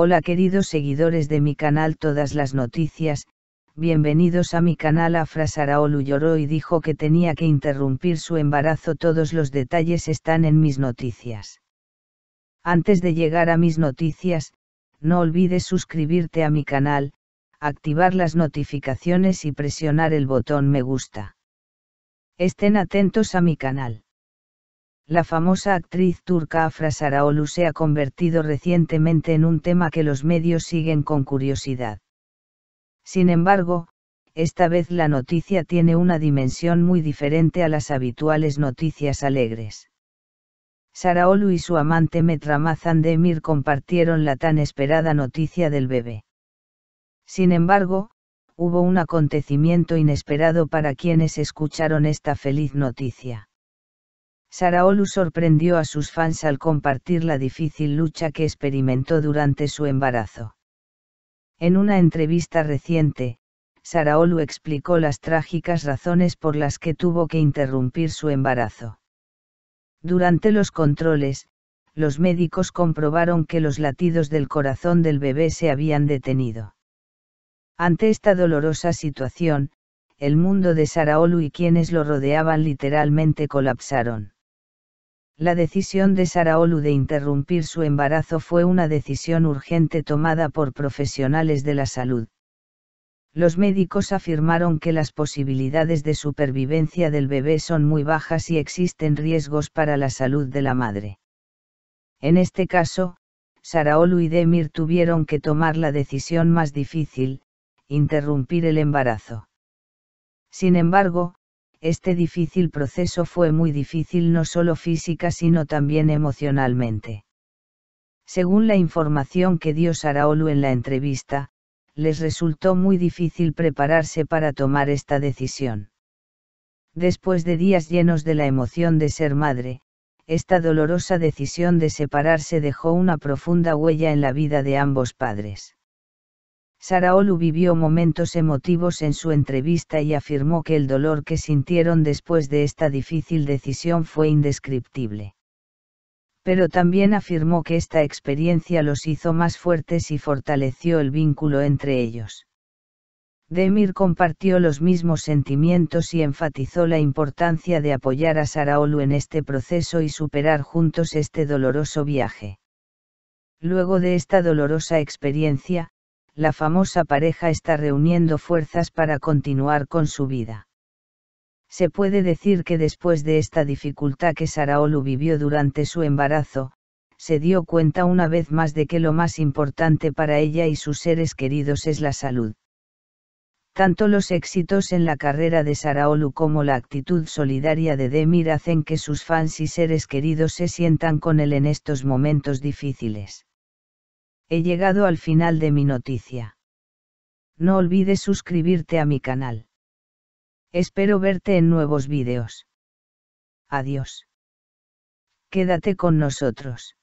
Hola queridos seguidores de mi canal Todas las Noticias, bienvenidos a mi canal Afra Saraolu lloró y dijo que tenía que interrumpir su embarazo todos los detalles están en mis noticias. Antes de llegar a mis noticias, no olvides suscribirte a mi canal, activar las notificaciones y presionar el botón me gusta. Estén atentos a mi canal la famosa actriz turca Afra Saraolu se ha convertido recientemente en un tema que los medios siguen con curiosidad. Sin embargo, esta vez la noticia tiene una dimensión muy diferente a las habituales noticias alegres. Saraolu y su amante Metra Demir compartieron la tan esperada noticia del bebé. Sin embargo, hubo un acontecimiento inesperado para quienes escucharon esta feliz noticia. Saraolu sorprendió a sus fans al compartir la difícil lucha que experimentó durante su embarazo. En una entrevista reciente, Saraolu explicó las trágicas razones por las que tuvo que interrumpir su embarazo. Durante los controles, los médicos comprobaron que los latidos del corazón del bebé se habían detenido. Ante esta dolorosa situación, el mundo de Saraolu y quienes lo rodeaban literalmente colapsaron. La decisión de Saraolu de interrumpir su embarazo fue una decisión urgente tomada por profesionales de la salud. Los médicos afirmaron que las posibilidades de supervivencia del bebé son muy bajas y existen riesgos para la salud de la madre. En este caso, Saraolu y Demir tuvieron que tomar la decisión más difícil, interrumpir el embarazo. Sin embargo, este difícil proceso fue muy difícil no solo física sino también emocionalmente. Según la información que dio Saraolu en la entrevista, les resultó muy difícil prepararse para tomar esta decisión. Después de días llenos de la emoción de ser madre, esta dolorosa decisión de separarse dejó una profunda huella en la vida de ambos padres. Saraolu vivió momentos emotivos en su entrevista y afirmó que el dolor que sintieron después de esta difícil decisión fue indescriptible. Pero también afirmó que esta experiencia los hizo más fuertes y fortaleció el vínculo entre ellos. Demir compartió los mismos sentimientos y enfatizó la importancia de apoyar a Saraolu en este proceso y superar juntos este doloroso viaje. Luego de esta dolorosa experiencia, la famosa pareja está reuniendo fuerzas para continuar con su vida. Se puede decir que después de esta dificultad que Saraolu vivió durante su embarazo, se dio cuenta una vez más de que lo más importante para ella y sus seres queridos es la salud. Tanto los éxitos en la carrera de Saraolu como la actitud solidaria de Demir hacen que sus fans y seres queridos se sientan con él en estos momentos difíciles. He llegado al final de mi noticia. No olvides suscribirte a mi canal. Espero verte en nuevos vídeos. Adiós. Quédate con nosotros.